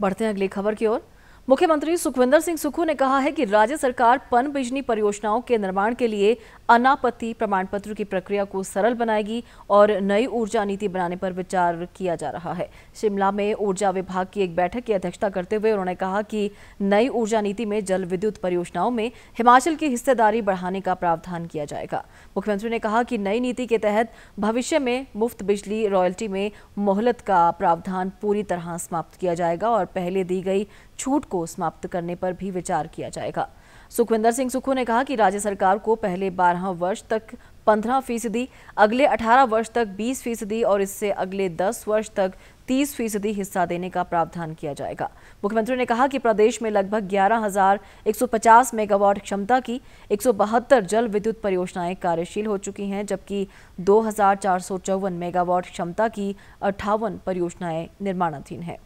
बढ़ते हैं अगली खबर की ओर मुख्यमंत्री सुखविंदर सिंह सुखू ने कहा है कि राज्य सरकार पन बिजली परियोजनाओं के निर्माण के लिए अनापत्ति प्रमाण पत्र की प्रक्रिया को सरल बनाएगी और नई ऊर्जा नीति बनाने पर विचार किया जा रहा है शिमला में ऊर्जा विभाग की एक बैठक की अध्यक्षता करते हुए उन्होंने कहा कि नई ऊर्जा नीति में जल विद्युत परियोजनाओं में हिमाचल की हिस्सेदारी बढ़ाने का प्रावधान किया जाएगा मुख्यमंत्री ने कहा कि नई नीति के तहत भविष्य में मुफ्त बिजली रॉयल्टी में मोहलत का प्रावधान पूरी तरह समाप्त किया जाएगा और पहले दी गई छूट को को समाप्त करने पर भी विचार किया जाएगा सुखविंदर सिंह सुखू ने कहा कि राज्य सरकार को पहले 12 वर्ष तक 15 फीसदी अगले 18 वर्ष तक 20 फीसदी और इससे अगले 10 वर्ष तक 30 फीसदी हिस्सा देने का प्रावधान किया जाएगा मुख्यमंत्री ने कहा कि प्रदेश में लगभग 11,150 मेगावाट क्षमता की एक जल विद्युत परियोजनाएं कार्यशील हो चुकी हैं जबकि दो मेगावाट क्षमता की अट्ठावन परियोजनाएं निर्माणाधीन हैं